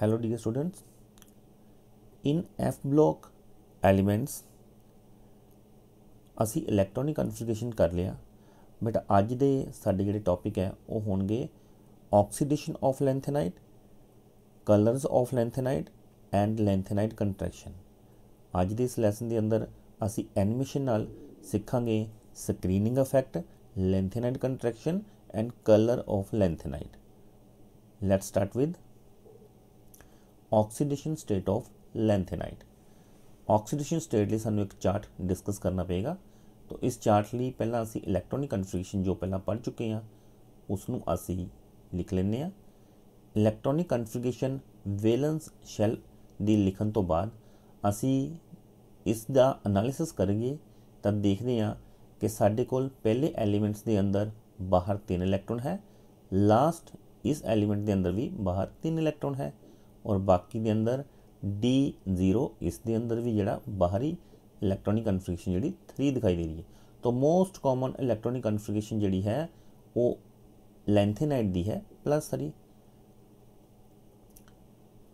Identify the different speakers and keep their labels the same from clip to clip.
Speaker 1: hello dear students in f block elements ਅਸੀਂ electronic configuration ਕਰ ਲਿਆ ਬਟ ਅੱਜ ਦੇ ਸਾਡੇ ਜਿਹੜੇ ਟੌਪਿਕ ਹੈ ਉਹ ਹੋਣਗੇ oxidation of lanthanide colours of lanthanide and lanthanide contraction ਅੱਜ ਦੇ ਇਸ ਲੈਸਨ ਦੇ ਅੰਦਰ ਅਸੀਂ ਐਨੀਮੇਸ਼ਨ ਨਾਲ ਸਿੱਖਾਂਗੇ screening effect lanthanide contraction and colour of lanthanide let's start with oxidation state of lanthanide oxidation state लिए सू एक चार्ट डिस्कस करना पेगा तो इस चार्ट लिए पहला असी इलैक्ट्रॉनिक कन्फिग्रेशन जो पहला पढ़ चुके हैं उसनों असी लिख लें इलैक्ट्रॉनिक कन्फिग्रेशन वेलेंस शैल दिखन तो बाद असी इसका अनालिसिस करिए तो देखते हैं कि साढ़े को पहले एलीमेंट्स के अंदर बाहर तीन इलैक्ट्रॉन है लास्ट इस एलीमेंट के अंदर भी बाहर तीन इलैक्ट्रॉन है और बाकी के अंदर डी जीरो इस अंदर भी जरा बाहरी इलैक्ट्रॉनिक कन्फिगेशन जी थ्री दिखाई दे रही है तो मोस्ट कॉमन इलैक्ट्रॉनिक कन्फिगेशन जी है वो लेंथेनाइट की है प्लस थ्री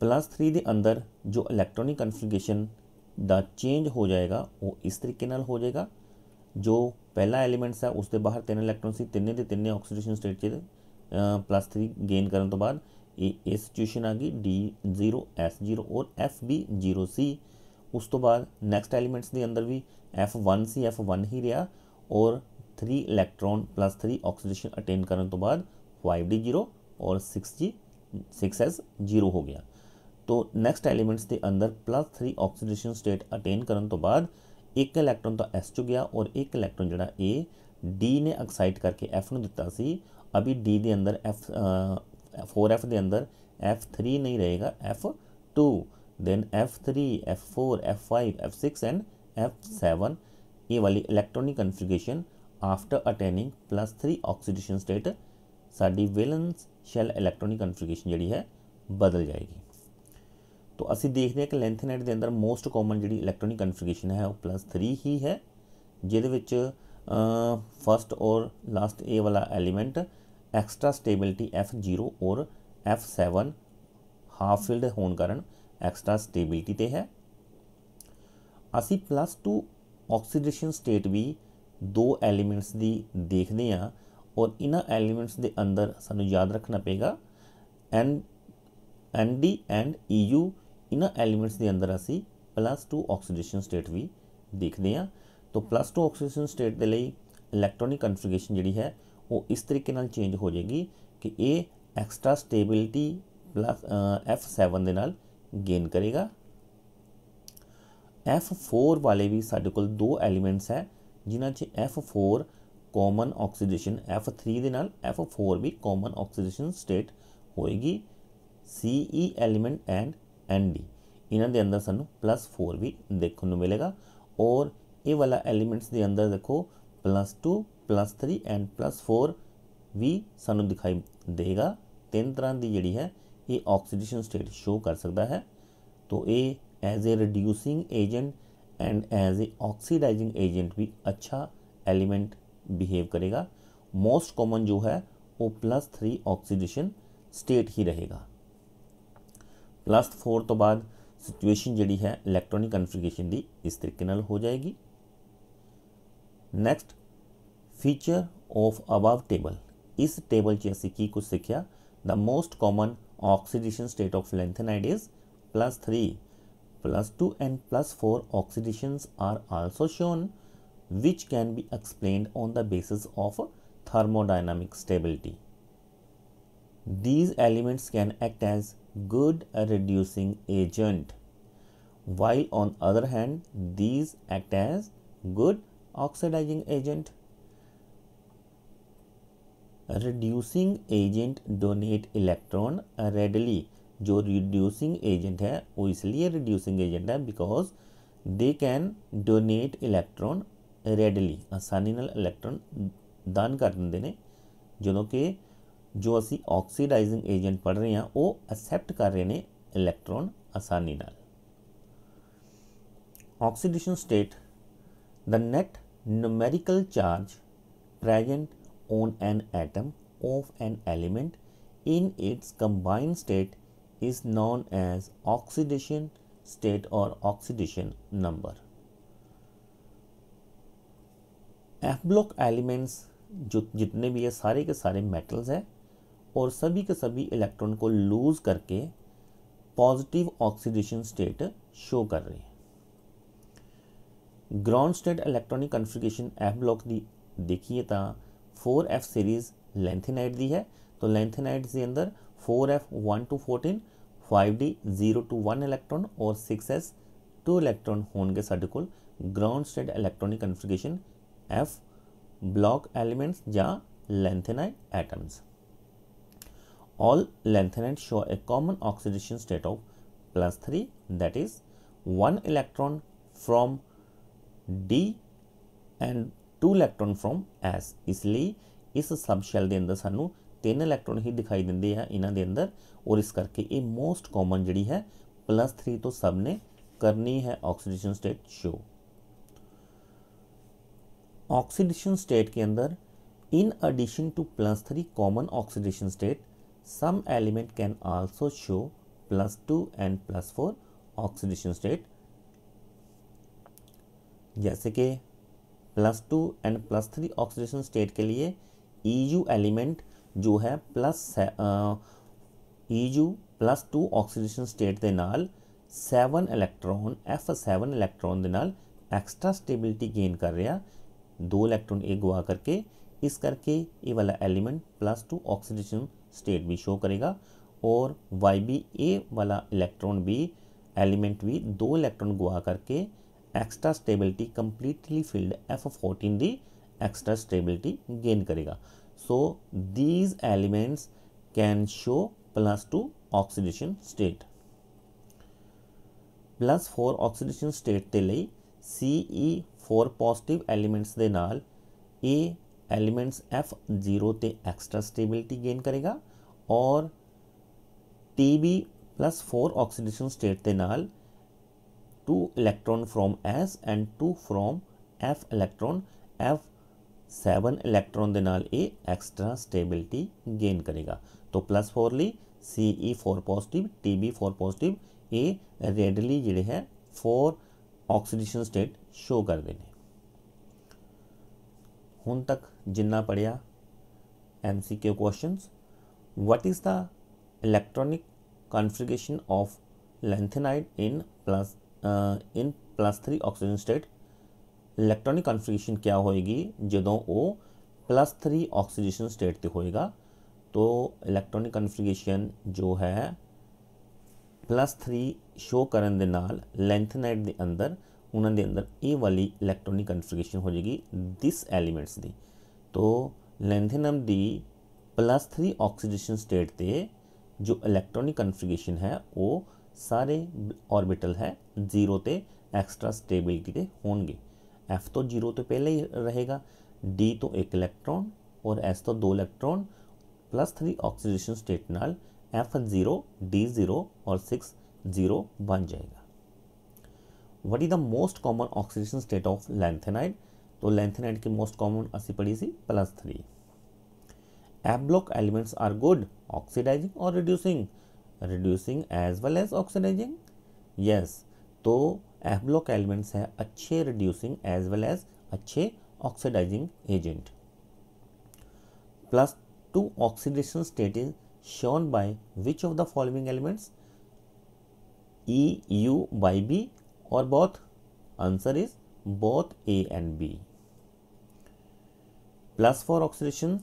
Speaker 1: प्लस थ्री के अंदर जो इलैक्ट्रॉनिक कन्फिगेशन का चेंज हो जाएगा वो इस तरीके हो जाएगा जो पहला एलीमेंट्स है उसके बाहर तीन इलैक्ट्रॉन से तिने के तिने oxidation state plus three gain करने तो बाद ये ए सिचुएशन आ गई डी जीरो एस जीरो और एफ बी जीरो सी उस तो बाद नैक्सट एलीमेंट्स के अंदर भी F one C F one ही रहा और three electron plus three oxidation attain करने तो बाद फाइव डी जीरो और सिक्स जी सिक्स एस जीरो हो गया तो नैक्सट एलीमेंट्स के अंदर plus three oxidation state attain करने तो बाद एक इलैक्ट्रॉन तो एस चुक गया और एक इलैक्ट्रॉन जोड़ा ए डी ने ऑक्साइड करके एफ नीता अभी डी के अंदर एफ फोर एफ के अंदर एफ थ्री नहीं रहेगा F two then F three F four F five F six and F seven ये वाली electronic configuration after attaining plus three oxidation state साड़ी वेलेंस शैल इलेक्ट्रॉनिक कन्फिगेशन जी है बदल जाएगी तो असं देखते हैं कि ਲੈਂਥਨੇਟ के अंदर मोस्ट कॉमन जी ਇਲੈਕਟ੍ਰੋਨਿਕ ਕਨਫੀਗੇਸ਼ਨ है ਉਹ प्लस थ्री ही है जिद फस्ट अं, और लास्ट ए वाला एलीमेंट ਐਕਸਟਰਾ ਸਟੇਬਿਲਟੀ F0 ਔਰ F7 ਹਾਫ ਫੀਲਡ ਹੋਣ ਕਾਰਨ ਐਕਸਟਰਾ ਸਟੇਬਿਲਟੀ ਤੇ ਹੈ ਅਸੀਂ ਪਲੱਸ 2 ਆਕਸੀਡੇਸ਼ਨ ਸਟੇਟ ਵੀ ਦੋ ਐਲੀਮੈਂਟਸ ਦੀ ਦੇਖਦੇ ਹਾਂ ਔਰ ਇਹਨਾਂ ਐਲੀਮੈਂਟਸ ਦੇ ਅੰਦਰ ਸਾਨੂੰ ਯਾਦ ਰੱਖਣਾ ਪਏਗਾ ਐਨ ਐਨਡੀ ਐਂਡ ਈਯੂ ਇਹਨਾਂ ਐਲੀਮੈਂਟਸ ਦੇ ਅੰਦਰ ਅਸੀਂ ਪਲੱਸ 2 ਆਕਸੀਡੇਸ਼ਨ ਸਟੇਟ ਵੀ ਦੇਖਦੇ ਹਾਂ ਤੋਂ ਪਲੱਸ 2 ਆਕਸੀਡੇਸ਼ਨ ਸਟੇਟ ਦੇ ਲਈ ਇਲੈਕਟ੍ਰੋਨਿਕ ਕਨਫਿਗਰੇਸ਼ਨ ਜਿਹੜੀ ਹੈ वो इस तरीके चेंज हो जाएगी कि ये extra stability plus F seven के नाल गेन करेगा एफ फोर वाले भी साढ़े को दो एलीमेंट्स है जिन्हें F four common oxidation F three के नाल एफ फोर भी कॉमन ऑक्सीडेशन स्टेट होएगी C E element and N D इन्हों के अंदर सूँ प्लस फोर भी देखने मिलेगा और ये वाला एलीमेंट्स के अंदर देखो plus two plus three and plus four भी सूँ दिखाई देगा तीन तरह की जीडी है ये ऑक्सीडेशन स्टेट शो कर सकता है तो ये as a reducing agent and as a oxidizing agent भी अच्छा एलिमेंट बिहेव करेगा मोस्ट कॉमन जो है वो प्लस थ्री ऑक्सीडेशन स्टेट ही रहेगा प्लस फोर तो बाद सिचुएशन जी है इलैक्ट्रॉनिक कन्फिगेशन की इस तरीके हो जाएगी next feature of above table. इस table shows कि the most common oxidation state of lanthanide is plus 3 plus 2 and plus 4 oxidations are also shown which can be explained on the basis of thermodynamic stability. These elements can act as good reducing agent while on other hand these act as good oxidizing agent. Reducing agent donate electron readily जो reducing agent है वो इसलिए reducing agent है because they can donate electron readily आसानी electron दान कर देंगे ने जो कि जो असी ऑक्सीडाइजिंग एजेंट पढ़ रहे हैं वो एक्सैप्ट कर रहे हैं इलेक्ट्रॉन आसानी oxidation state the net numerical charge present on an atom of an element in its combined state is known as oxidation state or oxidation number. F block elements जो जितने भी है सारे के सारे मेटल्स हैं और सभी के सभी इलेक्ट्रॉन को लूज़ करके पॉजिटिव ऑक्सीडेशन स्टेट शो कर रहे हैं ground state electronic configuration F block दी देखिए था फोर एफ सीरीज लेंथेनाइट दी है तो लेंथेनाइट के अंदर four F one two fourteen five D zero two one electron और सिक्स एस टू इलेक्ट्रॉन होने साढ़े को ground state electronic configuration F block elements या lanthanide atoms all lanthanide show a common oxidation state of plus three that is one electron from D and to electron from S इसलिए इस सबशैल के अंदर सूँ तीन इलैक्ट्रॉन ही दिखाई ਹੀ ਦਿਖਾਈ इन दे अंदर और इस करके मोस्ट कॉमन जी है प्लस थ्री तो सब ने करनी है oxidation state show oxidation state के अंदर in addition to plus three common oxidation state some element can also show plus two and plus four oxidation state जैसे कि plus two and plus three oxidation state के लिए E e element जो है plus E U e plus two oxidation state के नाल seven electron F seven electron के नाल एक्सट्रा स्टेबिलिटी गेन कर रहा दो इलैक्ट्रॉन ए गुआ करके इस करके ये वाला element plus two oxidation state भी शो करेगा और वाई बी ए वाला इलेक्ट्रॉन भी एलिमेंट भी दो इलेक्ट्रॉन गुआ करके extra stability completely filled F fourteen D extra stability gain करेगा so these elements can show plus two oxidation state plus 4 oxidation state ਦੇ ਲਈ CE4 ਪੋਜ਼ਿਟਿਵ ਐਲੀਮੈਂਟਸ ਦੇ ਨਾਲ A ਐਲੀਮੈਂਟਸ F0 ਤੇ ਐਕਸਟਰਾ ਸਟੇਬਿਲਿਟੀ ਗੇਨ ਕਰੇਗਾ ਔਰ TB plus 4 oxidation state ਦੇ ਨਾਲ two electron from S and two from F electron F seven electron के नाल ये एक्सट्रा स्टेबिलिटी गेन करेगा तो प्लस फोर ली C E four positive T B four positive ये रेडली जोड़े है फोर ऑक्सीडेशन स्टेट शो करते हैं हूँ तक जिन्ना पढ़िया M C Q question what is the electronic configuration of lanthanide in plus in plus three oxygen state electronic confusion क्या होएगी जदों वो प्लस थ्री ऑक्सीजन स्टेट पर होएगा तो इलेक्ट्रॉनिक कन्फ्यूशन जो है प्लस थ्री शो करन के अंदर उन्होंने अंदर ए वाली इलेक्ट्रॉनिक कन्फ्यूशन हो जाएगी दिस एलीमेंट्स की तो लेंथेनम की प्लस थ्री ऑक्सीजन स्टेट पर जो इलेक्ट्रॉनिक कन्फ्यूशन है वो सारे ऑर्बिटल है जीरो ते एक्सट्रा स्टेबिलिटी होंगे एफ तो जीरो तो पहले ही रहेगा डी तो एक इलेक्ट्रॉन और एस तो दो electron plus three oxidation state नाल एफ जीरो डी जीरो और सिक्स जीरो बन जाएगा what is the most common oxidation state of lanthanide तो लेंथेनाइड की मोस्ट कॉमन असी पड़ी सी plus three F block elements are good oxidizing और reducing reducing as well as oxidizing yes तो एब्लॉक एलिमेंट्स है अच्छे रिड्यूसिंग एज वेल एज अच्छे oxidizing agent plus two oxidation state is shown by which of the following elements E U Y B और both answer is both A and B plus four oxidation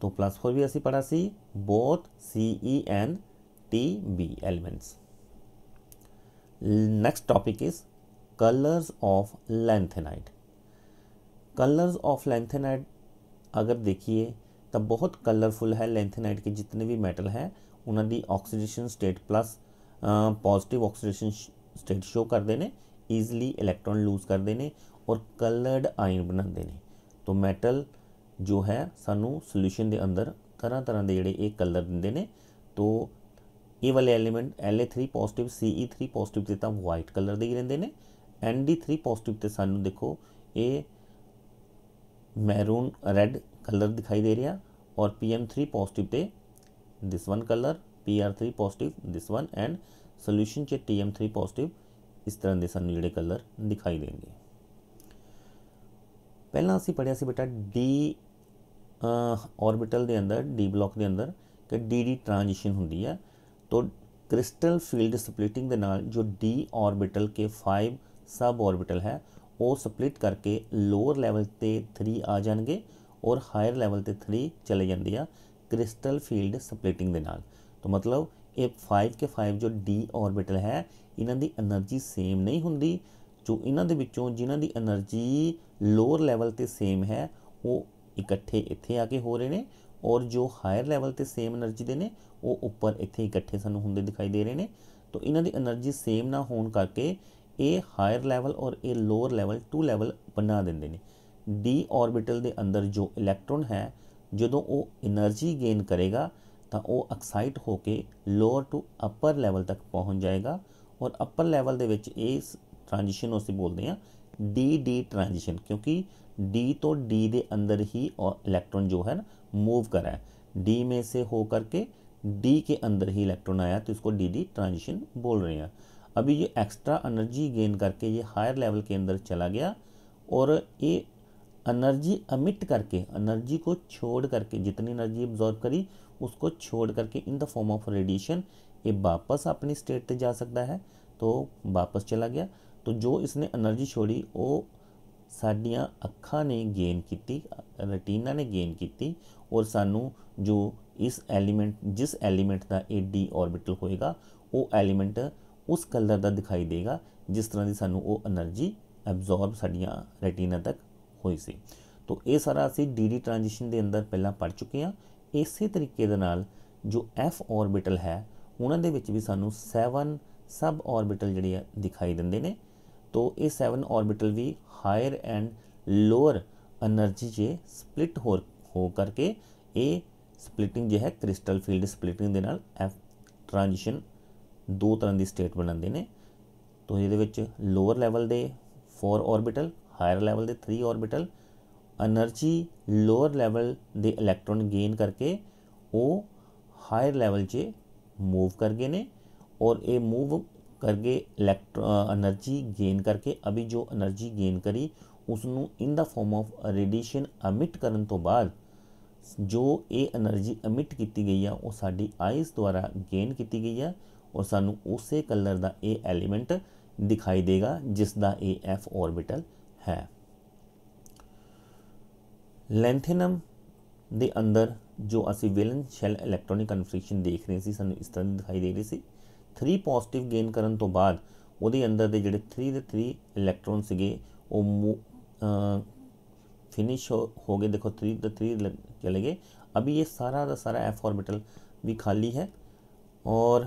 Speaker 1: तो plus four भी अस्सी पड़ा सी both C, E and T, B elements. Next topic is colors of lanthanide. Colors of lanthanide अगर देखिए तो बहुत colorful है lanthanide के जितने भी metal हैं उन्होंने oxidation state plus positive oxidation state show कर देने ईजिली इलेक्ट्रॉन लूज कर देने और कलर्ड आयन बना देने तो मेटल जो है सानू सोल्यूशन के अंदर तरह तरह के जोड़े ये कलर देंगे ने तो ये वाले element L A three positive C E three positive से तो वाइट कलर के ही रेंगे ने एन डी थ्री पॉजिटिव से सू देखो ये मैरून रैड कलर दिखाई दे रहा और पी एम थ्री पॉजिटिव से this one colour P R three positive this one and solution से टी एम थ्री पॉजिटिव इस तरह के सू जोड़े कलर दिखाई देंगे पहला असी पढ़िया बेटा डी ऑर्बिटल के अंदर डी ब्लॉक के अंदर कि डी डी ट्रांजिशन होंगी है तो क्रिस्टल फील्ड स्प्लिटिंग जो डी ऑर्बिटल के फाइव सब ऑर्बिटल है वो स्प्लिट करके लोअर लैवल से थ्री आ जाएंगे और हायर लैवल से थ्री चले जाते हैं क्रिस्टल फील्ड स्प्लिटिंग तो मतलब ये फाइव के फाइव जो डी ऑर्बिटल है इन्हों की एनर्जी सेम नहीं होंगी जो इन्हों जिन्हों की एनर्जी लोअर लैवल से सेम है वो ਇਕੱਠੇ ਇੱਥੇ ਆ ਕੇ ਹੋ ਰਹੇ ਨੇ ਔਰ ਜੋ ਹਾਇਰ ਲੈਵਲ ਤੇ ਸੇਮ એનર્ਜੀ ਦੇ ਨੇ ਉਹ ਉੱਪਰ ਇੱਥੇ ਇਕੱਠੇ ਸਾਨੂੰ ਹੁੰਦੇ ਦਿਖਾਈ ਦੇ ਰਹੇ ਨੇ ਤਾਂ ਇਹਨਾਂ ਦੀ એનર્ਜੀ ਸੇਮ ਨਾ ਹੋਣ ਕਰਕੇ ਇਹ ਹਾਇਰ ਲੈਵਲ ਔਰ ਇਹ ਲੋਅਰ ਲੈਵਲ ਟੂ ਲੈਵਲ ਬਣਾ ਦਿੰਦੇ ਨੇ ਡੀ ਆਰਬਿਟਲ ਦੇ ਅੰਦਰ ਜੋ ਇਲੈਕਟ੍ਰੋਨ ਹੈ ਜਦੋਂ ਉਹ એનર્ਜੀ ਗੇਨ ਕਰੇਗਾ ਤਾਂ ਉਹ ਐਕਸਾਈਟ ਹੋ ਕੇ ਲੋਅਰ ਟੂ ਅਪਰ ਲੈਵਲ ਤੱਕ ਪਹੁੰਚ ਜਾਏਗਾ ਔਰ ਅਪਰ ਲੈਵਲ ਦੇ ਵਿੱਚ ਇਸ ਟ੍ਰਾਂਜੀਸ਼ਨ ਉਸੇ ਬੋਲਦੇ ਆ ਡੀ ਡੀ ਟ੍ਰਾਂਜੀਸ਼ਨ ਕਿਉਂਕਿ डी तो डी दे अंदर ही इलेक्ट्रॉन जो है ना मूव करा है डी में से हो करके डी के अंदर ही इलेक्ट्रॉन आया तो इसको डी डी ट्रांजिशन बोल रहे हैं अभी ये एक्स्ट्रा एनर्जी गेन करके ये हायर लेवल के अंदर चला गया और ये एनर्जी अमिट करके एनर्जी को छोड़ करके जितनी एनर्जी एब्जॉर्ब करी उसको छोड़ करके in the form of radiation ये वापस अपनी स्टेट पर जा सकता है तो वापस चला गया तो जो इसने एनर्जी छोड़ी वो ਸਾਡੀਆਂ ਅੱਖਾਂ ਨੇ ਗੇਨ ਕੀਤੀ ਰਟੀਨਾ ਨੇ ਗੇਨ ਕੀਤੀ ਔਰ ਸਾਨੂੰ ਜੋ ਇਸ ਐਲੀਮੈਂਟ ਜਿਸ ਐਲੀਮੈਂਟ ਦਾ ਇਹ ਡੀ ਆਰਬਿਟਲ ਹੋਏਗਾ ਉਹ ਐਲੀਮੈਂਟ ਉਸ ਕਲਰ ਦਾ ਦਿਖਾਈ ਦੇਗਾ ਜਿਸ ਤਰ੍ਹਾਂ ਦੀ ਸਾਨੂੰ ਉਹ એનર્ਜੀ ਐਬਜ਼ੌਰਬ ਸਾਡੀਆਂ ਰੈਟੀਨਾ ਤੱਕ ਹੋਈ ਸੀ ਤੋਂ ਇਹ ਸਾਰਾ ਅਸੀਂ ਡੀਡੀ ਟ੍ਰਾਂਜੀਸ਼ਨ ਦੇ ਅੰਦਰ ਪਹਿਲਾਂ ਪੜ ਚੁੱਕੇ ਹਾਂ ਇਸੇ ਤਰੀਕੇ ਦੇ ਨਾਲ ਜੋ ਐਫ ਆਰਬਿਟਲ ਹੈ ਉਹਨਾਂ ਦੇ ਵਿੱਚ ਵੀ ਸਾਨੂੰ 7 ਸਬ ਆਰਬਿਟਲ ਜਿਹੜੀਆਂ ਦਿਖਾਈ ਦਿੰਦੇ ਨੇ तो ये सेवन ऑर्बिटल भी हायर एंड लोअर एनर्जी से स्प्लिट हो हो करके ये ਸਪਲਿਟਿੰਗ ਜੇ ਹੈ ਕ੍ਰਿਸਟਲ ਫੀਲਡ ਸਪਲਿਟਿੰਗ ਦੇ ਨਾਲ ਐਫ ਟ੍ਰਾਂਜੀਸ਼ਨ ਦੋ ਤਰ੍ਹਾਂ ਦੀ ਸਟੇਟ ਬਣਾਉਂਦੇ ਨੇ ਤੋਂ ਇਹਦੇ ਵਿੱਚ ਲੋਅਰ ਲੈਵਲ ਦੇ 4 ਆਰਬਿਟਲ ਹਾਇਰ ਲੈਵਲ ਦੇ 3 ਆਰਬਿਟਲ એનર્ਜੀ ਲੋਅਰ ਲੈਵਲ ਦੇ ਇਲੈਕਟ੍ਰੋਨ ਗੇਨ ਕਰਕੇ ਉਹ ਹਾਇਰ ਲੈਵਲ 'ਚ ਮੂਵ ਕਰ ਗਏ ਨੇ ਔਰ ਇਹ ਮੂਵ ਕਰਕੇ ਇਲੈਕਟ੍ਰੋ એનર્ਜੀ ਗੇਨ ਕਰਕੇ ਅਭੀ ਜੋ એનર્ਜੀ ਗੇਨ ਕਰੀ ਉਸ ਨੂੰ in the form of radiation emit ਕਰਨ ਤੋਂ ਬਾਅਦ ਜੋ ਇਹ એનર્ਜੀ ਅਮਿਟ ਕੀਤੀ ਗਈ ਆ ਉਹ ਸਾਡੀ ਆਈਜ਼ ਦੁਆਰਾ ਗੇਨ ਕੀਤੀ ਗਈ ਆ ਔਰ ਸਾਨੂੰ ਉਸੇ ਕਲਰ ਦਾ ਇਹ ਐਲੀਮੈਂਟ ਦਿਖਾਈ ਦੇਗਾ ਜਿਸ ਦਾ ਇਹ f orbital ਹੈ ਲੈਂਥੀਨਮ ਦੇ ਅੰਦਰ ਜੋ ਅਸੀਂ ਵੈਲੈਂਸ ਸ਼ੈਲ ਇਲੈਕਟ੍ਰੋਨਿਕ ਕਨਫਿਗਰੇਸ਼ਨ ਦੇਖ ਰਹੇ ਸੀ ਸਾਨੂੰ ਇਸ ਤਰ੍ਹਾਂ ਦਿਖਾਈ ਦੇ ਰਹੀ ਸੀ 3 ਪੋਜ਼ਿਟਿਵ ਗੇਨ ਕਰਨ ਤੋਂ ਬਾਅਦ ਉਹਦੇ ਅੰਦਰ ਦੇ ਜਿਹੜੇ 3 ਦੇ 3 ਇਲੈਕਟ੍ਰੋਨ ਸੀਗੇ ਉਹ ਫਿਨਿਸ਼ ਹੋ ਗਏ ਦੇਖੋ 3 ਦੇ 3 ਚਲੇ ਗਏ ਅਭੀ ਇਹ ਸਾਰਾ ਦਾ ਸਾਰਾ ਐਫ ਆਰਬਿਟਲ ਵੀ ਖਾਲੀ ਹੈ ਔਰ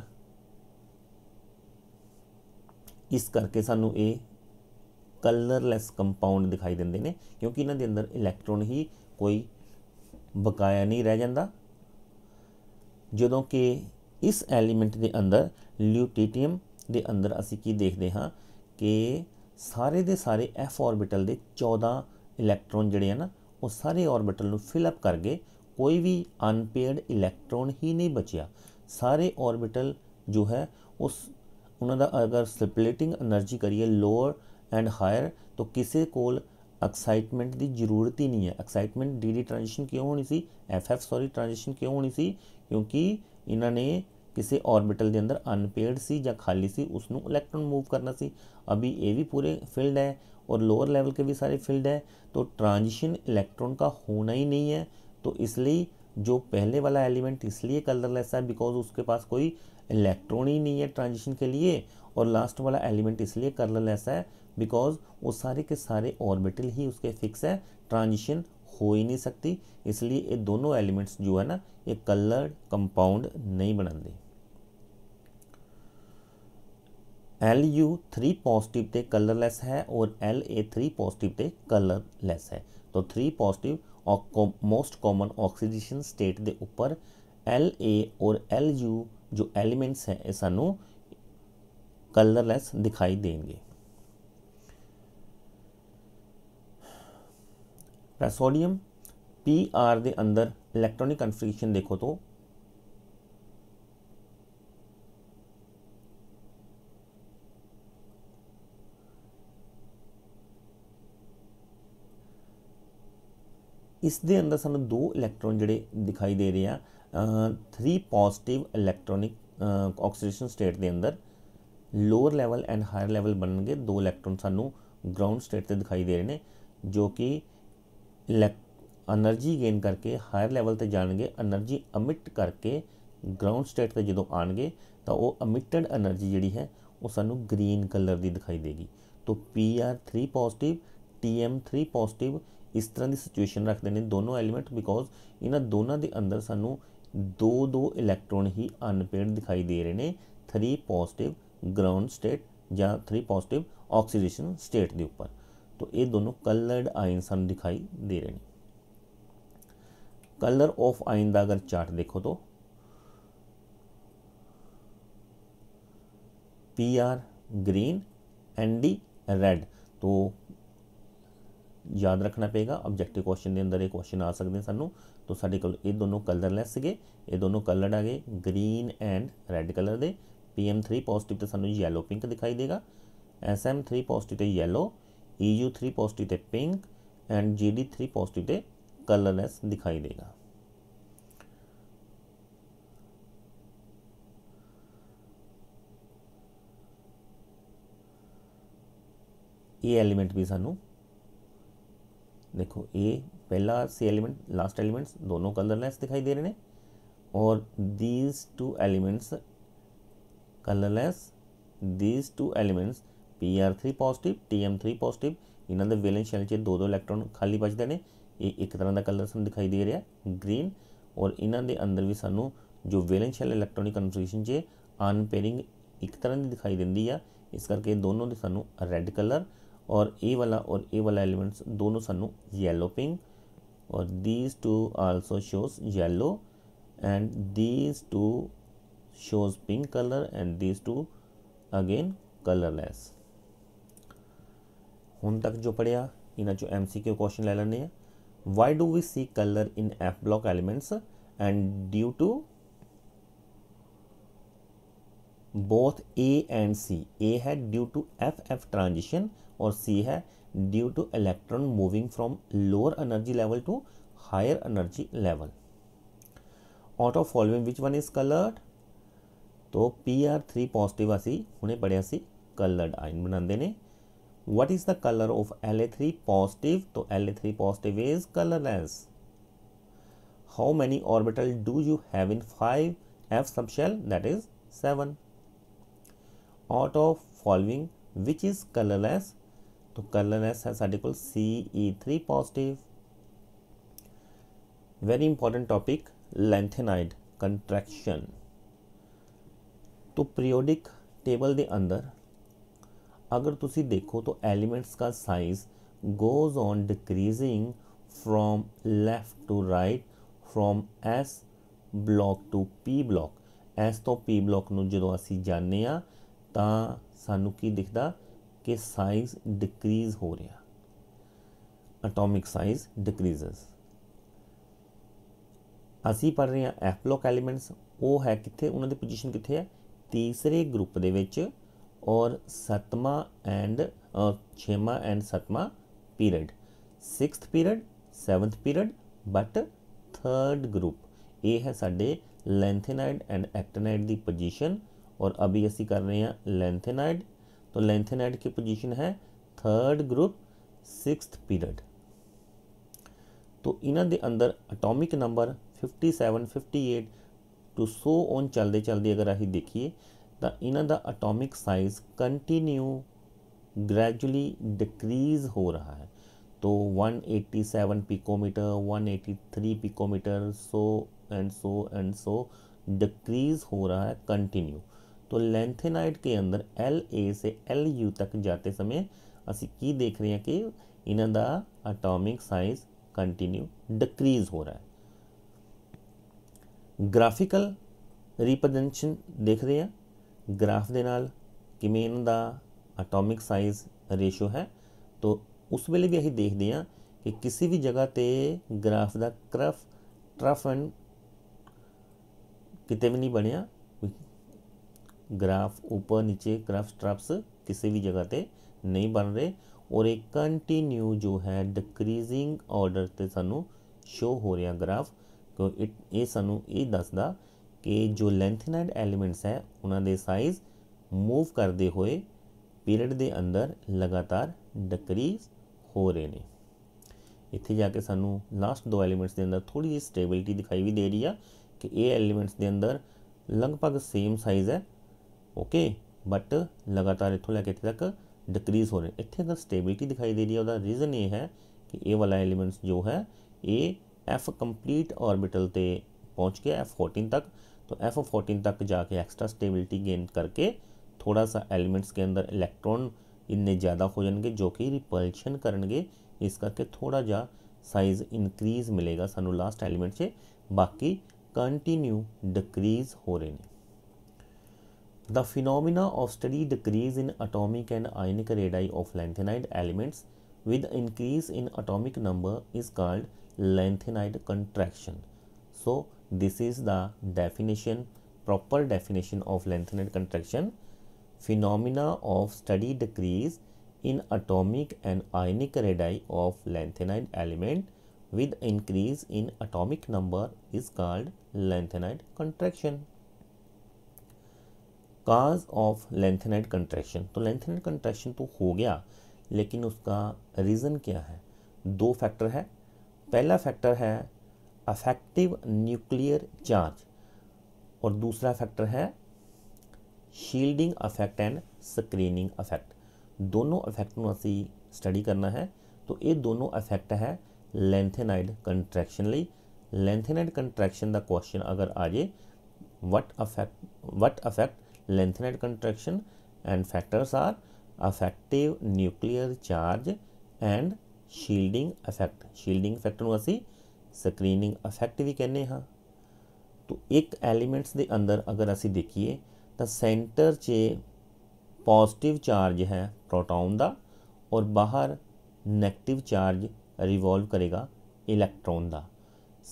Speaker 1: ਇਸ ਕਰਕੇ ਸਾਨੂੰ ਇਹ ਕਲਰਲੈਸ ਕੰਪਾਊਂਡ ਦਿਖਾਈ ਦਿੰਦੇ ਨੇ ਕਿਉਂਕਿ ਇਹਨਾਂ ਦੇ ਅੰਦਰ ਇਲੈਕਟ੍ਰੋਨ ਹੀ ਕੋਈ ਬਕਾਇਆ ਨਹੀਂ ਰਹਿ ਜਾਂਦਾ ਜਦੋਂ ਕਿ ਇਸ ਐਲੀਮੈਂਟ ਦੇ ਅੰਦਰ ਲਿਊਟੀਟੀਅਮ ਦੇ ਅੰਦਰ ਅਸੀਂ ਕੀ ਦੇਖਦੇ ਹਾਂ ਕਿ ਸਾਰੇ ਦੇ ਸਾਰੇ f ਆਰਬਿਟਲ ਦੇ 14 ਇਲੈਕਟ੍ਰੋਨ ਜਿਹੜੇ ਹਨ ਉਹ ਸਾਰੇ ਆਰਬਿਟਲ ਨੂੰ ਫਿਲ ਅਪ ਕਰ ਗਏ ਕੋਈ ਵੀ ਅਨਪੇਅਰਡ ਇਲੈਕਟ੍ਰੋਨ ਹੀ ਨਹੀਂ ਬਚਿਆ ਸਾਰੇ ਆਰਬਿਟਲ ਜੋ ਹੈ ਉਸ ਉਹਨਾਂ ਦਾ ਅਗਰ ਸਪਲਿਟਿੰਗ એનર્ਜੀ ਕਰੀਏ ਲੋਅਰ ਐਂਡ ਹਾਇਰ ਤਾਂ ਕਿਸੇ ਕੋਲ ਐਕਸਾਈਟਮੈਂਟ ਦੀ ਜ਼ਰੂਰਤ ਹੀ ਨਹੀਂ ਹੈ ਐਕਸਾਈਟਮੈਂਟ ਡੀਡੀ ਟ੍ਰਾਂਜੀਸ਼ਨ ਕਿਉਂ ਹੋਣੀ ਸੀ ਐਫਐਫ ਸੌਰੀ ਟ੍ਰਾਂਜੀਸ਼ਨ ਕਿਉਂ ਹੋਣੀ ਸੀ ਕਿਉਂਕਿ इन्होंने किसी ऑर्बिटल के अंदर अनपेड से या खाली से ਸੀ इलैक्ट्रॉन मूव करना ਮੂਵ अभी ये भी पूरे फील्ड है और लोअर लैवल के भी सारे फील्ड है तो ट्रांजिशन इलेक्ट्रॉन का होना ही नहीं है तो इसलिए जो पहले वाला एलिमेंट इसलिए कलरलेस है बिकॉज उसके पास कोई इलेक्ट्रॉन ही नहीं है ट्रांजिशन के लिए और लास्ट वाला एलिमेंट इसलिए कलरलेस है बिकॉज वो सारे के सारे ऑर्बिटल ही उसके फिक्स है ट्रांजिशन हो ही नहीं सकती इसलिए ये दोनों एलिमेंट्स जो है ना ये कलर कंपाउंड नहीं बनाते एल यू थ्री पॉजिटिव ते कलरलैस है और एल ए थ्री पॉजिटिव ते कलरलैस है तो थ्री पॉजिटिव और मोस्ट कॉमन ऑक्सीडेशन स्टेट के उपर एल ए और एल यू जो एलीमेंट्स है सूँ सू कलरलैस दिखाई देंगे प्रेसोडियम पी आर ਦੇ ਅੰਦਰ ਇਲੈਕਟ੍ਰੋਨਿਕ ਕਨਫਿਗਰੇਸ਼ਨ ਦੇਖੋ ਤੋ ਇਸ ਦੇ ਅੰਦਰ ਸਾਨੂੰ ਦੋ ਇਲੈਕਟ੍ਰੋਨ ਜਿਹੜੇ ਦਿਖਾਈ ਦੇ ਰਹੇ ਆ 3 ਪੋਜ਼ਿਟਿਵ ਇਲੈਕਟ੍ਰੋਨਿਕ ਆਕਸੀਡੇਸ਼ਨ ਸਟੇਟ ਦੇ ਅੰਦਰ lower level and higher level ਬਣਨਗੇ ਦੋ ਇਲੈਕਟ੍ਰੋਨ ਸਾਨੂੰ ਗਰਾਊਂਡ ਸਟੇਟ ਤੇ ਦਿਖਾਈ ਦੇ ਰਹੇ ਨੇ ਜੋ ਕਿ એનર્ਜੀ ਗੇਨ ਕਰਕੇ ਹਾਇਰ ਲੈਵਲ ਤੇ ਜਾਣਗੇ એનર્ਜੀ ਅਮਿਟ ਕਰਕੇ ਗਰਾਊਂਡ ਸਟੇਟ ਤੇ ਜਦੋਂ ਆਣਗੇ ਤਾਂ ਉਹ ਅਮਿਟਡ એનર્ਜੀ ਜਿਹੜੀ ਹੈ ਉਹ ਸਾਨੂੰ ਗ੍ਰੀਨ ਕਲਰ ਦੀ ਦਿਖਾਈ ਦੇਗੀ ਤੋਂ P R 3 positive T M 3 positive ਇਸ ਤਰ੍ਹਾਂ ਦੀ ਸਿਚੁਏਸ਼ਨ ਰੱਖਦੇ ਨੇ ਦੋਨੋਂ ਐਲੀਮੈਂਟ ਬਿਕੋਜ਼ ਇਹਨਾਂ ਦੋਨਾਂ ਦੇ ਅੰਦਰ ਸਾਨੂੰ ਦੋ ਦੋ ਇਲੈਕਟ੍ਰੋਨ ਹੀ ਅਨਪੇਅਰਡ ਦਿਖਾਈ ਦੇ ਰਹੇ ਨੇ 3 ਪੋਜ਼ਿਟਿਵ ਗਰਾਊਂਡ ਸਟੇਟ ਜਾਂ 3 ਪੋਜ਼ਿਟਿਵ ਆਕਸੀਡੇਸ਼ਨ ਸਟੇਟ ਦੇ ਉੱਪਰ तो ये दोनों कलर्ड आइन्स हम दिखाई दे रहे हैं कलर ऑफ आइन द अगर चार्ट देखो तो P R green N D red तो ਯਾਦ ਰੱਖਣਾ ਪਏਗਾ ਆਬਜੈਕਟਿਵ ਕੁਐਸਚਨ ਦੇ ਅੰਦਰ ਇਹ ਕੁਐਸਚਨ ਆ ਸਕਦੇ ਸਾਨੂੰ ਤੋਂ ਸਾਡੇ ਕੋਲ ਇਹ ਦੋਨੋਂ ਕਲਰਲੈਸ ਸੀਗੇ ਇਹ ਦੋਨੋਂ ਕਲਰਡ ਆ ਗਏ ਗ੍ਰੀਨ ਐਂਡ ਰੈੱਡ ਕਲਰ ਦੇ PM3 ਪੋਜ਼ਿਟਿਵ ਤੇ ਸਾਨੂੰ ਯੈਲੋ ਪਿੰਕ ਦਿਖਾਈ ਦੇਗਾ SM3 ਪੋਜ਼ਿਟਿਵ ਤੇ ਯੈਲੋ EU3 पॉजिटिव थे पिंक एंड GD3 पॉजिटिव थे कलरलेस दिखाई देगा ये एलिमेंट भी सानू देखो ये पहला सी एलिमेंट लास्ट एलिमेंट्स दोनों कलरलेस दिखाई दे रहे हैं और these two elements colourless these two elements PR3 positive TM3 positive ਇਹਨਾਂ ਦੇ ਵੈਲੈਂਸ ਸ਼ੈਲ 'ਚ ਦੋ ਦੋ ਇਲੈਕਟ੍ਰੋਨ ਖਾਲੀ ਬਚਦੇ ਨੇ ਇਹ ਇੱਕ ਤਰ੍ਹਾਂ ਦਾ ਕਲਰ ਸਾਨੂੰ ਦਿਖਾਈ ਦੇ ਰਿਹਾ ਗ੍ਰੀਨ ਔਰ ਇਹਨਾਂ ਦੇ ਅੰਦਰ ਵੀ ਸਾਨੂੰ ਜੋ ਵੈਲੈਂਸ ਸ਼ੈਲ ਇਲੈਕਟ੍ਰੋਨਿਕ ਕਨਫਿਗਰੇਸ਼ਨ 'ਚ ਅਨਪੇਅਰਿੰਗ ਇੱਕ ਤਰ੍ਹਾਂ ਦੀ ਦਿਖਾਈ ਦਿੰਦੀ ਆ ਇਸ ਕਰਕੇ ਦੋਨੋਂ ਦੇ ਸਾਨੂੰ ਰੈੱਡ ਕਲਰ ਔਰ ਇਹ ਵਾਲਾ ਔਰ ਇਹ ਵਾਲਾ ਐਲੀਮੈਂਟਸ ਦੋਨੋਂ ਸਾਨੂੰ ਯੈਲੋ ਪਿੰਕ ਔਰ these two also shows yellow and these two shows pink color and these two again colorless तक जो पढ़िया ਪੜਿਆ ਇਹਨਾਂ एम सी क्यू क्वेश्चन ਲੈਣੇ ਆ why do we see colour in F block elements and due to both A and C A है due to F F transition और C है due to electron moving from lower energy level to higher energy level out of following which one is coloured तो P R three positive असी हमने पढ़िया coloured आइन बनाते हैं what is the color of la3 positive so la3 positive is colorless how many orbital do you have in 5 f subshell that is 7 out of following which is colorless so colorless has equal ce3 positive very important topic lanthanide contraction To periodic table the under. ਅਗਰ ਤੁਸੀਂ ਦੇਖੋ ਤਾਂ elements ਦਾ size goes on decreasing from left to right from S block to P block S ਤੋਂ P block ਨੂੰ ਜਦੋਂ ਅਸੀਂ ਜਾਣਦੇ ਆ ਤਾਂ ਸਾਨੂੰ ਕੀ ਦਿਖਦਾ ਕਿ ਸਾਈਜ਼ ਡਿਕਰੀਜ਼ ਹੋ ਰਿਹਾ ਐਟੋਮਿਕ ਸਾਈਜ਼ ਡਿਕਰੀਜ਼ਸ ਅਸੀਂ ਪੜ ਰਹੇ ਆ ਐਫ ਬਲਾਕ ਐਲੀਮੈਂਟਸ ਉਹ ਹੈ ਕਿੱਥੇ ਉਹਨਾਂ ਦੀ ਪੋਜੀਸ਼ਨ ਕਿੱਥੇ ਹੈ ਤੀਸਰੇ ਗਰੁੱਪ ਦੇ ਵਿੱਚ और सतमा एंड छमा एंड सतमा period six period seventh period but third group ये है साढ़े लेंथेनाइड एंड एक्टेनाइड की पोजिशन और अभी असी कर रहे हैं लेंथेनाइड तो लेंथेनाइड की पोजिशन है थर्ड ग्रुप सिक्स पीरियड तो इन दे अंदर atomic number fifty seven fifty eight to so on चलते चलते अगर अं देखिए the in the atomic size continue gradually decrease हो रहा है तो 187 picometre 183 picometre so and so and so decrease हो रहा है कंटिन्यू तो लेंथेनाइट के अंदर एल ए से एल यू तक जाते समय ਅਸੀਂ ਕੀ ਦੇਖ ਰਹੇ ਹਾਂ ਕਿ ਇਹਨਾਂ ਦਾ ਐਟੋਮਿਕ ਸਾਈਜ਼ ਕੰਟੀਨਿਊ ਡਿਕਰੀਜ਼ ਹੋ ਰਿਹਾ ਹੈ ਗ੍ਰਾਫਿਕਲ ਰਿਪਰੈਜ਼ੈਂਟੇਸ਼ਨ ਦੇਖ ਰਹੇ ਹਾਂ ਗ੍ਰਾਫ ਦੇ ਨਾਲ ਕਿਵੇਂ ਇਹਨਾਂ ਦਾ ਐਟੋਮਿਕ ਸਾਈਜ਼ ਰੇਸ਼ੋ ਹੈ ਤੋਂ ਉਸ ਵੇਲੇ ਵੀ ਅਸੀਂ ਦੇਖਦੇ ਹਾਂ ਕਿ ਕਿਸੇ ਵੀ ਜਗ੍ਹਾ ਤੇ ਗ੍ਰਾਫ ਦਾ ਕਰਫ ਟਰਫ ਐਂਡ ਕਿਤੇ ਵੀ ਨਹੀਂ ਬਣਿਆ ਗ੍ਰਾਫ ਉੱਪਰ ਨੀਚੇ ਕਰਫ ਟਰਫਸ ਕਿਸੇ ਵੀ ਜਗ੍ਹਾ ਤੇ ਨਹੀਂ ਬਣ ਰਹੇ ਔਰ ਇਹ ਕੰਟੀਨਿਊ ਜੋ ਹੈ ਡਿਕਰੀਜ਼ਿੰਗ ਆਰਡਰ ਤੇ ਸਾਨੂੰ ਸ਼ੋ ਹੋ ਰਿਹਾ ਗ੍ਰਾਫ ਕਿ ਇਹ ਸਾਨੂੰ ਇਹ ਦੱਸਦਾ ਕਿ ਜੋ ਲੈਂਥਨਾਈਡ ਐਲੀਮੈਂਟਸ ਹੈ ਉਹਨਾਂ ਦੇ ਸਾਈਜ਼ ਮੂਵ ਕਰਦੇ ਹੋਏ ਪੀਰੀਅਡ ਦੇ ਅੰਦਰ ਲਗਾਤਾਰ ਡਿਕਰੀਜ਼ ਹੋ ਰਹੇ ਨੇ ਇੱਥੇ ਜਾ ਕੇ ਸਾਨੂੰ ਲਾਸਟ ਦੋ ਐਲੀਮੈਂਟਸ ਦੇ ਅੰਦਰ ਥੋੜੀ ਜਿਹੀ ਸਟੇਬਿਲਿਟੀ ਦਿਖਾਈ ਵੀ ਦੇ ਰਹੀ ਆ ਕਿ ਇਹ ਐਲੀਮੈਂਟਸ ਦੇ ਅੰਦਰ ਲਗਭਗ ਸੇਮ ਸਾਈਜ਼ ਹੈ ਓਕੇ ਬਟ ਲਗਾਤਾਰ ਇੱਥੋਂ ਲੈ ਕੇ ਇੱਥੇ ਤੱਕ ਡਿਕਰੀਜ਼ ਹੋ ਰਹੇ ਇੱਥੇ ਅੰਦਰ ਸਟੇਬਿਲਿਟੀ ਦਿਖਾਈ ਦੇ ਰਹੀ ਆ ਉਹਦਾ ਰੀਜ਼ਨ ਇਹ ਹੈ ਕਿ ਇਹ ਵਾਲਾ ਐਲੀਮੈਂਟਸ ਜੋ ਹੈ ਇਹ ਐਫ ਕੰਪਲੀਟ ਆਰਬਿਟਲ ਤੇ पहुंच गया एफ़ फोर्टीन तक तो एफ़ फोर्टीन तक जाके एक्स्ट्रा स्टेबिलिटी गेन करके थोड़ा सा एलिमेंट्स के अंदर इलेक्ट्रॉन इन्ने ज़्यादा हो जाएंगे जो कि रिपल्शन करेंगे इस करके थोड़ा जा साइज इनक्रीज मिलेगा सू लास्ट एलिमेंट से बाकी कंटिन्यू डिक्रीज हो रहे हैं the phenomena of study decrease in atomic and ionic radii of lanthanide elements with increase in atomic number is called lanthanide contraction so this is the definition proper definition of lanthanide contraction phenomena of study decrease in atomic and ionic radii of lanthanide element with increase in atomic number is called lanthanide contraction cause of lanthanide contraction तो lanthanide contraction तो हो गया लेकिन उसका reason क्या है दो factor है पहला फैक्टर है अफेक्टिव न्यूक्लियर चार्ज और दूसरा फैक्टर है shielding effect and screening effect दोनों अफेक्ट नी स्टडी करना है तो ये दोनों अफेक्ट है लेंथेनाइड कंट्रैक्शन लेंथेनाइड कंट्रैक्शन का क्वेश्चन अगर आ जाए what effect what effect lanthanide contraction and factors are effective nuclear charge and shielding effect shielding effect नी ਸਕਰੀਨਿੰਗ ਇਫੈਕਟ ਵੀ ਕਹਿੰਦੇ ਹਾਂ ਤੋਂ ਇੱਕ ਐਲੀਮੈਂਟਸ ਦੇ ਅੰਦਰ ਅਗਰ ਅਸੀਂ ਦੇਖੀਏ ਤਾਂ ਸੈਂਟਰ 'ਚ ਪੋਜ਼ਿਟਿਵ ਚਾਰਜ ਹੈ ਪ੍ਰੋਟੋਨ ਦਾ ਔਰ ਬਾਹਰ 네ਗੇਟਿਵ ਚਾਰਜ ਰਿਵੋਲਵ ਕਰੇਗਾ ਇਲੈਕਟ੍ਰੋਨ ਦਾ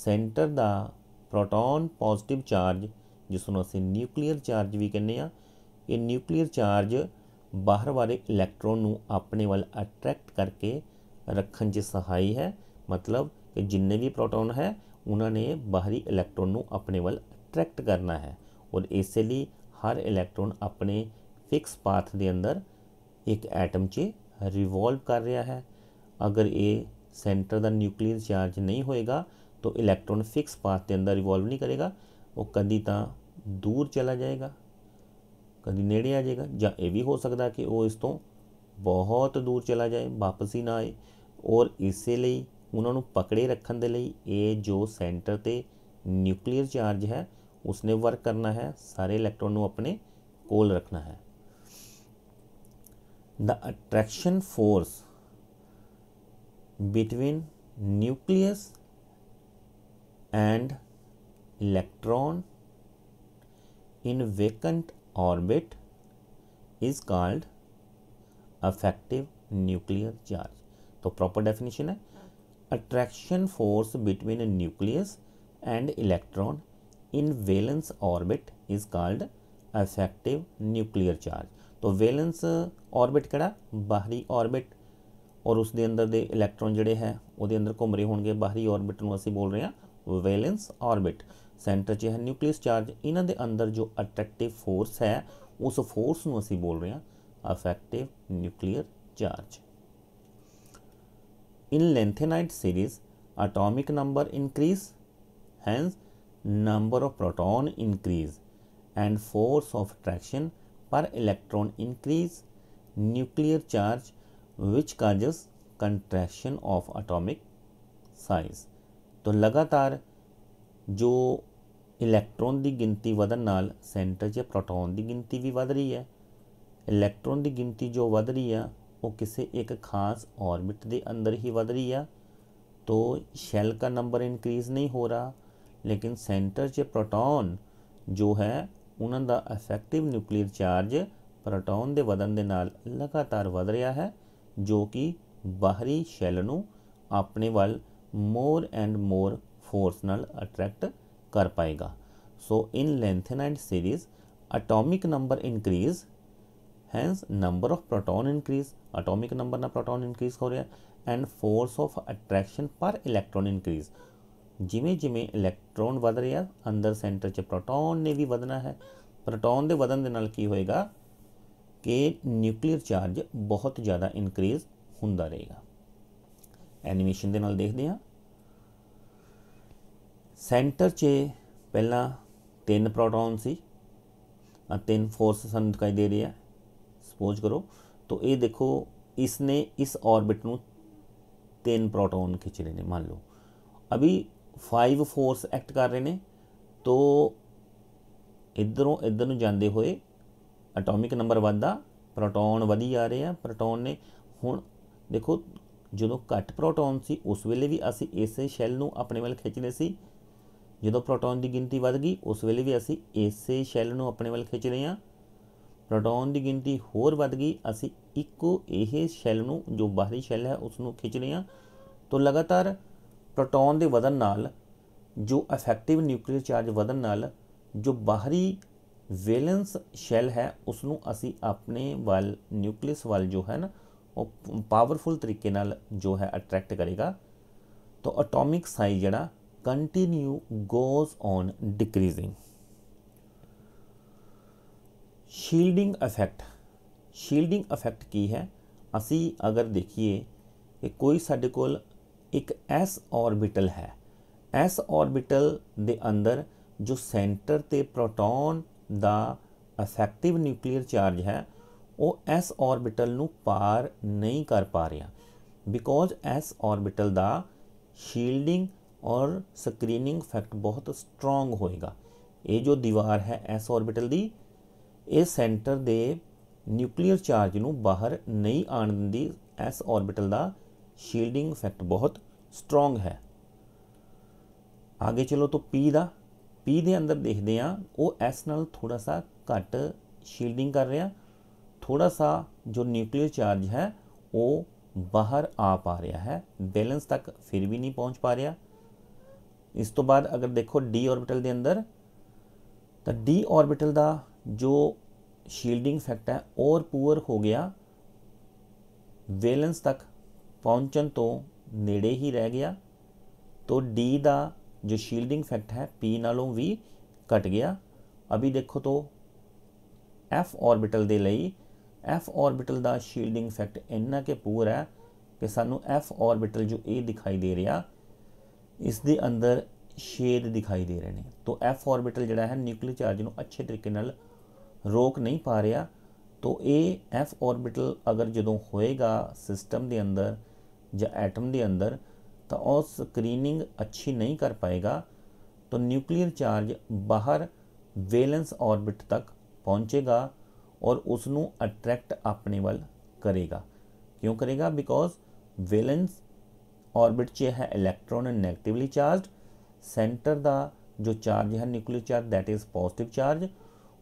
Speaker 1: ਸੈਂਟਰ ਦਾ ਪ੍ਰੋਟੋਨ ਪੋਜ਼ਿਟਿਵ ਚਾਰਜ ਜਿਸ ਨੂੰ ਅਸੀਂ ਨਿਊਕਲੀਅਰ ਚਾਰਜ ਵੀ ਕਹਿੰਦੇ ਆ ਇਹ ਨਿਊਕਲੀਅਰ ਚਾਰਜ ਬਾਹਰ ਵਾਲੇ ਇਲੈਕਟ੍ਰੋਨ ਨੂੰ ਆਪਣੇ ਵੱਲ ਅਟਰੈਕਟ ਕਰਕੇ ਰੱਖਣ 'ਚ ਸਹਾਈ ਹੈ ਮਤਲਬ कि जिन्हें भी प्रोटोन है उन्होंने बाहरी इलैक्ट्रॉन अपने वाल अट्रैक्ट करना है और इसलिए हर इलैक्ट्रॉन अपने फिक्स पाथ के अंदर एक एटम से रिवॉल्व कर रहा है अगर ये सेंटर का न्यूक्लियर चार्ज नहीं होएगा तो इलैक्ट्रॉन फिक्स पाथ के अंदर रिवॉल्व नहीं करेगा वो कभी तो दूर चला जाएगा कभी नेड़े आ जाएगा ज जा भी हो सकता कि वो इस तो बहुत दूर चला जाए वापस ही ना आए और इसलिए उन्होंने पकड़े रखने के लिए ये जो सेंटर से न्यूक्लीयर चार्ज है उसने वर्क करना है सारे इलैक्ट्रॉन अपने कोल रखना है the attraction force between nucleus and electron in vacant orbit is called effective nuclear charge तो प्रॉपर डेफिनेशन है attraction force between a nucleus and electron in valence orbit is called effective nuclear charge तो valence orbit कड़ा बाहरी orbit और उसके अंदर दे electron जड़े है वो अंदर घूम रहे हो गए बाहरी ऑर्बिट असं बोल रहे हैं वेलेंस ऑर्बिट सेंटर से है न्यूक्लियस चार्ज इन दे अंदर जो अट्रैक्टिव फोर्स है उस फोर्स में असी बोल रहे हैं effective nuclear charge in lanthanide series atomic number increase hence number of proton increase and force of attraction per electron increase nuclear charge which causes contraction of atomic size तो लगातार जो ਇਲੈਕਟ੍ਰੋਨ ਦੀ ਗਿਣਤੀ ਵਧਣ ਨਾਲ ਸੈਂਟਰ 'ਚ proton ਦੀ ਗਿਣਤੀ ਵੀ ਵਧ ਰਹੀ ਹੈ ਇਲੈਕਟ੍ਰੋਨ ਦੀ ਗਿਣਤੀ ਜੋ ਵਧ ਰਹੀ ਆ को किसी एक खास ऑर्बिट के अंदर ही बढ़ रही है तो शैल का नंबर इनक्रीज़ नहीं हो रहा लेकिन सेंटर से प्रोटोन जो है उन्होंने अफेक्टिव न्यूक्लियर चार्ज प्रोटोन के वधन के नाल लगातार बढ़ रहा है जो कि बाहरी ਸ਼ੈਲ ਨੂੰ ਆਪਣੇ ਵੱਲ ਮੋਰ ਐਂਡ ਮੋਰ ਫੋਰਸ ਨਾਲ ਅਟਰੈਕਟ ਕਰ ਪਾਏਗਾ so in lanthanide series atomic number increase hence number of proton increase atomic number ना प्रोटॉन इंक्रीज हो रहा है एंड फोर्स ऑफ अट्रैक्शन पर इलेक्ट्रॉन इंक्रीज ਜਿਵੇਂ ਜਿਵੇਂ ਇਲੈਕਟ੍ਰੋਨ ਵਧ ਰਿਹਾ ਅੰਦਰ ਸੈਂਟਰ 'ਚ ਪ੍ਰੋਟੌਨ ਨੇ ਵੀ ਵਧਣਾ ਹੈ ਪ੍ਰੋਟੌਨ ਦੇ ਵਧਣ ਦੇ ਨਾਲ ਕੀ ਹੋਏਗਾ ਕਿ ਨਿਊਕਲੀਅਰ ਚਾਰਜ ਬਹੁਤ ਜ਼ਿਆਦਾ ਇਨਕਰੀਜ਼ ਹੁੰਦਾ ਰਹੇਗਾ ਐਨੀਮੇਸ਼ਨ ਦੇ ਨਾਲ ਦੇਖਦੇ ਹਾਂ ਸੈਂਟਰ 'ਚ ਪਹਿਲਾਂ ਤਿੰਨ ਪ੍ਰੋਟੌਨ ਸੀ ਆ ਤਿੰਨ ਫੋਰਸ ਸਾਨੂੰ ਦਿਖਾਈ ਦੇ ਰਹੀ ਹੈ ਸਪੋਜ਼ ਕਰੋ तो ये देखो ਇਸ ਆਰਬਿਟ ਨੂੰ ਤਿੰਨ ਪ੍ਰੋਟੋਨ प्रोटॉन ਨੇ ਮੰਨ ਲਓ ਅਭੀ ਫਾਈਵ ਫੋਰਸ ਐਕਟ ਕਰ ਰਹੇ ਨੇ ਤੋ ਇਧਰੋਂ ਇਧਰ ਨੂੰ ਜਾਂਦੇ ਹੋਏ ਐਟੋਮਿਕ ਨੰਬਰ ਵੱਧਦਾ ਪ੍ਰੋਟੋਨ ਵਧੀ ਆ ਰਹੇ ਆ ਪ੍ਰੋਟੋਨ ਨੇ ਹੁਣ ਦੇਖੋ ਜਦੋਂ ਘੱਟ ਪ੍ਰੋਟੋਨ ਸੀ ਉਸ ਵੇਲੇ ਵੀ ਅਸੀਂ ਇਸੇ ਸ਼ੈਲ ਨੂੰ ਆਪਣੇ ਵੱਲ ਖਿੱਚਦੇ ਸੀ ਜਦੋਂ ਪ੍ਰੋਟੋਨ ਦੀ ਗਿਣਤੀ ਵੱਧ ਗਈ ਉਸ ਵੇਲੇ ਵੀ ਅਸੀਂ ਇਸੇ ਸ਼ੈਲ ਨੂੰ ਆਪਣੇ ਵੱਲ ਖਿੱਚ ਰਹੇ ਆ ਪ੍ਰੋਟੋਨ ਦੀ ਗਿਣਤੀ ਹੋਰ ਵੱਧ ਗਈ ਅਸੀਂ ਇੱਕੋ ਇਹ ਸ਼ੈਲ ਨੂੰ ਜੋ ਬਾਹਰੀ ਸ਼ੈਲ ਹੈ ਉਸ ਨੂੰ ਖਿੱਚ ਰਹੇ ਹਾਂ ਤੋਂ ਲਗਾਤਾਰ ਪ੍ਰੋਟੋਨ ਦੇ ਵਧਣ ਨਾਲ ਜੋ ਇਫੈਕਟਿਵ ਨਿਊਕਲੀਅਰ ਚਾਰਜ ਵਧਣ ਨਾਲ ਜੋ ਬਾਹਰੀ ਵੈਲੈਂਸ ਸ਼ੈਲ ਹੈ ਉਸ ਨੂੰ ਅਸੀਂ ਆਪਣੇ ਵੱਲ ਨਿਊਕਲੀਅਸ ਵੱਲ ਜੋ ਹੈ ਨਾ ਉਹ ਪਾਵਰਫੁਲ ਤਰੀਕੇ ਨਾਲ ਜੋ ਹੈ ਅਟਰੈਕਟ ਕਰੇਗਾ ਤਾਂ ਐਟੋਮਿਕ ਸਾਈਜ਼ ਜਿਹੜਾ continue goes on decreasing shielding effect shielding effect ਕੀ ਹੈ ਅਸੀਂ ਅਗਰ ਦੇਖੀਏ ਕਿ ਕੋਈ ਸਾਡੇ ਕੋਲ ਇੱਕ s ਆਰਬਿਟਲ ਹੈ s ਆਰਬਿਟਲ ਦੇ ਅੰਦਰ ਜੋ ਸੈਂਟਰ ਤੇ ਪ੍ਰੋਟੋਨ ਦਾ ਇਫੈਕਟਿਵ ਨਿਊਕਲੀਅਰ ਚਾਰਜ ਹੈ ਉਹ s ਆਰਬਿਟਲ ਨੂੰ ਪਾਰ ਨਹੀਂ ਕਰ ਪਾ ਰਿਹਾ ਬਿਕੋਜ਼ s ਆਰਬਿਟਲ ਦਾ ਸ਼ੀਲਡਿੰਗ ਔਰ ਸਕਰੀਨਿੰਗ ਇਫੈਕਟ ਬਹੁਤ ਸਟਰੋਂਗ ਹੋਏਗਾ ਇਹ ਜੋ ਦੀਵਾਰ ਹੈ s ਆਰਬਿਟਲ ਦੀ ਇਹ ਸੈਂਟਰ ਦੇ ਨਿਊਕਲੀਅਰ ਚਾਰਜ ਨੂੰ ਬਾਹਰ ਨਹੀਂ ਆਣ ਦਿੰਦੀ ਐਸ ਆਰਬਿਟਲ ਦਾ ਸ਼ੀਲਡਿੰਗ ਇਫੈਕਟ ਬਹੁਤ ਸਟਰੋਂਗ ਹੈ ਅੱਗੇ ਚਲੋ ਤਾਂ ਪੀ ਦਾ ਪੀ ਦੇ ਅੰਦਰ ਦੇਖਦੇ ਆ ਉਹ ਐਸ ਨਾਲ ਥੋੜਾ ਸਾ ਘੱਟ ਸ਼ੀਲਡਿੰਗ ਕਰ ਰਿਹਾ ਥੋੜਾ ਸਾ ਜੋ ਨਿਊਕਲੀਅਰ ਚਾਰਜ ਹੈ ਉਹ ਬਾਹਰ ਆ ਪਾ ਰਿਹਾ ਹੈ ਬੈਲੈਂਸ ਤੱਕ ਫਿਰ ਵੀ ਨਹੀਂ ਪਹੁੰਚ ਪਾ ਰਿਹਾ ਇਸ ਤੋਂ ਬਾਅਦ ਅਗਰ ਦੇਖੋ ਡੀ ਆਰਬਿਟਲ ਦੇ ਅੰਦਰ ਤਾਂ ਡੀ ਆਰਬਿਟਲ ਦਾ ਜੋ ਸ਼ੀਲਡਿੰਗ इफੈक्ਟ ਹੈ ਔਰ ਪੂਰ ਹੋ ਗਿਆ ਵੈਲੈਂਸ ਤੱਕ ਪਹੁੰਚਣ ਤੋਂ ਨੇੜੇ ਹੀ ਰਹਿ ਗਿਆ तो D ਦਾ ਜੋ ਸ਼ੀਲਡਿੰਗ इफेक्ट ਹੈ P ਨਾਲੋਂ ਵੀ ਘਟ ਗਿਆ ਅਭੀ ਦੇਖੋ ਤੋ F ਆਰਬਿਟਲ ਦੇ ਲਈ F ਆਰਬਿਟਲ ਦਾ ਸ਼ੀਲਡਿੰਗ ਇਫੈਕਟ ਇੰਨਾ ਕਿ ਪੂਰ ਹੈ ਕਿ ਸਾਨੂੰ F ਆਰਬਿਟਲ ਜੋ ਇਹ ਦਿਖਾਈ ਦੇ ਰਿਹਾ ਇਸ ਦੇ ਅੰਦਰ ਛੇਦ ਦਿਖਾਈ ਦੇ ਰਹੇ ਨੇ ਤੋ F ਆਰਬਿਟਲ ਜਿਹੜਾ ਹੈ ਨਿਊਕਲੀਅਰ ਚਾਰਜ ਨੂੰ ਅੱਛੇ ਤਰੀਕੇ ਨਾਲ रोक नहीं पा रहा तो ये एफ ऑरबिटल अगर जो होएगा सिस्टम के अंदर ज एटम के अंदर तो वह स्क्रीनिंग अच्छी नहीं कर पाएगा तो न्यूक्लीयर चार्ज बाहर वेलेंस ऑरबिट तक पहुँचेगा और उसनों अट्रैक्ट अपने वाल करेगा क्यों करेगा बिकॉज वेलेंस ऑरबिट से है इलैक्ट्रॉन नैगेटिवली चार्ज सेंटर का जो चार्ज है nuclear charge that is positive charge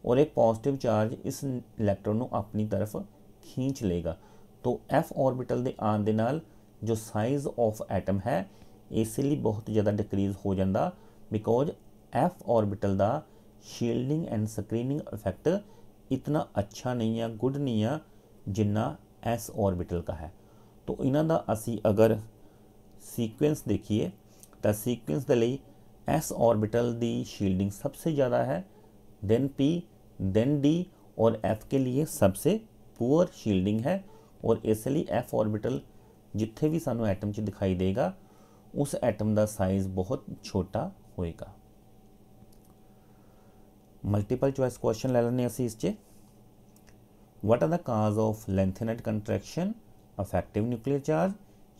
Speaker 1: और एक पॉजिटिव चार्ज इस इलैक्ट्रॉन अपनी तरफ खींच लेगा तो एफ ऑरबिटल के आने जो साइज ऑफ एटम है इसलिए बहुत ज़्यादा डिक्रीज हो जाता बिकॉज एफ ऑरबिटल का शील्डिंग एंड स्क्रीनिंग इफेक्ट इतना अच्छा नहीं है गुड नहीं है जिन्ना एस ऑरबिटल का है तो का असी अगर सीकुएंस देखिए तो सीकुएंस के लिए एस ऑरबिटल की शील्डिंग सबसे ज़्यादा है दैन पी देन डी और एफ के लिए सबसे पुअर शील्डिंग है और इसलिए एफ ऑर्बिटल जिथे भी सूँ एटम च दिखाई देगा उस एटम का साइज बहुत छोटा होएगा मल्टीपल चॉइस क्वेश्चन ले लें अं इस what are the cause of lanthanide contraction effective nuclear charge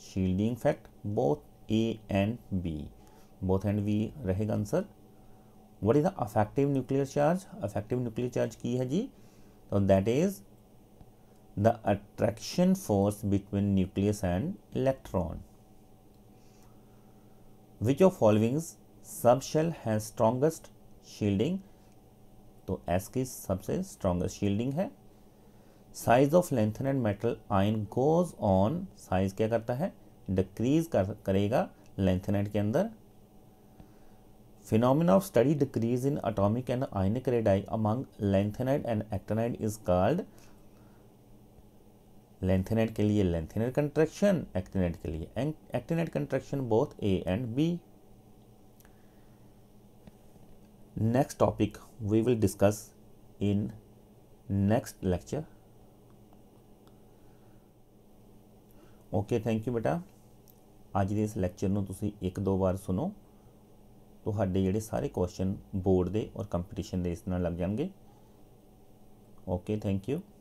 Speaker 1: shielding effect both A and B both and B रहेगा answer what is the effective nuclear charge effective nuclear charge की है जी तो that is the attraction force between nucleus and electron which of followings subshell has strongest shielding तो S की सबसे strongest shielding है size of lanthanide metal ion goes on size क्या करता है डिक्रीज कर, करेगा लेंथनेट के अंदर Phenomena of steady decrease in atomic and ionic radii among lanthanide and actinide is called lanthanide के लिए लेंथेनाइट कंट्रैक्शन एक्टिनाइट के लिए actinide contraction both A and B next topic we will discuss in next lecture okay thank you बेटा ਅੱਜ ਦੇ ਇਸ lecture ਨੂੰ ਤੁਸੀਂ ਇੱਕ ਦੋ ਵਾਰ ਸੁਣੋ तो जे सारे क्वेश्चन बोर्ड के और कंपीटिशन के इस लग जाएंगे ओके थैंक यू